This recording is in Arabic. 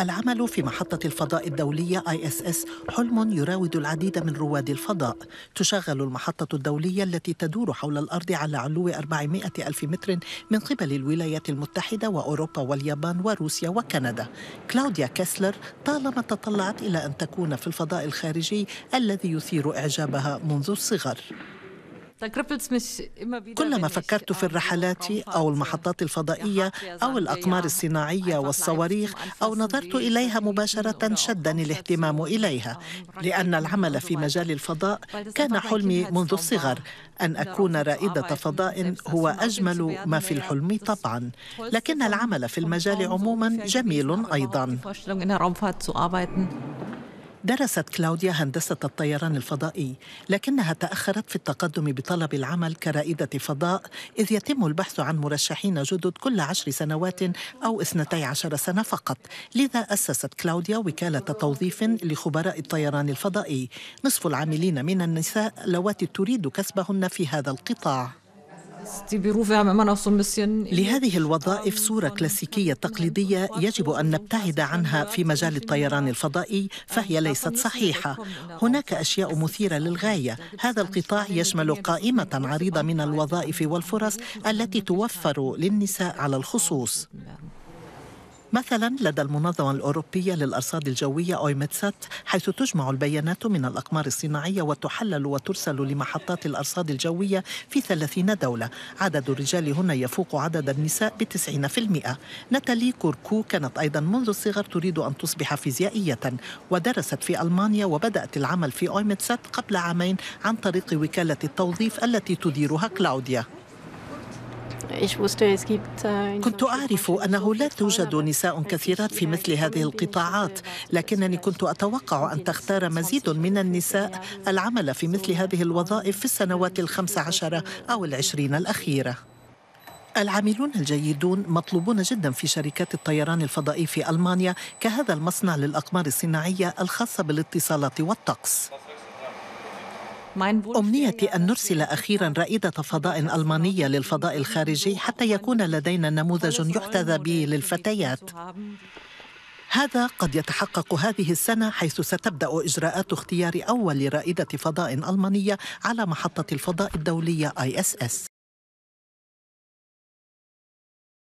العمل في محطة الفضاء الدولية آي اس اس حلم يراود العديد من رواد الفضاء تشغل المحطة الدولية التي تدور حول الأرض على علو 400 ألف متر من قبل الولايات المتحدة وأوروبا واليابان وروسيا وكندا كلاوديا كيسلر طالما تطلعت إلى أن تكون في الفضاء الخارجي الذي يثير إعجابها منذ الصغر طيب، كلما فكرت في آه، الرحلات أو المحطات الفضائية أو الأقمار الصناعية والصواريخ أو نظرت إليها مباشرة شدني الاهتمام إليها لأن العمل في مجال الفضاء طيب، كان حلمي منذ الصغر أن أكون رائدة فضاء هو أجمل ما في الحلم طبعا لكن العمل في المجال عموما جميل أيضا طيب، درست كلاوديا هندسة الطيران الفضائي لكنها تأخرت في التقدم بطلب العمل كرائدة فضاء إذ يتم البحث عن مرشحين جدد كل عشر سنوات أو اثنتي عشر سنة فقط لذا أسست كلاوديا وكالة توظيف لخبراء الطيران الفضائي نصف العاملين من النساء اللواتي تريد كسبهن في هذا القطاع لهذه الوظائف صورة كلاسيكية تقليدية يجب أن نبتعد عنها في مجال الطيران الفضائي فهي ليست صحيحة هناك أشياء مثيرة للغاية هذا القطاع يشمل قائمة عريضة من الوظائف والفرص التي توفر للنساء على الخصوص مثلا لدى المنظمة الأوروبية للأرصاد الجوية أويمتسات حيث تجمع البيانات من الأقمار الصناعية وتحلل وترسل لمحطات الأرصاد الجوية في 30 دولة عدد الرجال هنا يفوق عدد النساء في 90% ناتالي كوركو كانت أيضا منذ الصغر تريد أن تصبح فيزيائية ودرست في ألمانيا وبدأت العمل في أويمتسات قبل عامين عن طريق وكالة التوظيف التي تديرها كلاوديا كنت أعرف أنه لا توجد نساء كثيرات في مثل هذه القطاعات لكنني كنت أتوقع أن تختار مزيد من النساء العمل في مثل هذه الوظائف في السنوات الخمس عشرة أو العشرين الأخيرة العاملون الجيدون مطلوبون جدا في شركات الطيران الفضائي في المانيا كهذا المصنع للاقمار الصناعيه الخاصه بالاتصالات والطقس أمنيتي يعني أن نرسل أخيرا رائدة فضاء ألمانية للفضاء يعني الخارجي حتى يكون لدينا نموذج يحتذى به للفتيات هذا قد يتحقق هذه السنة حيث ستبدأ إجراءات اختيار أول رائدة فضاء ألمانية على محطة الفضاء الدولية ISS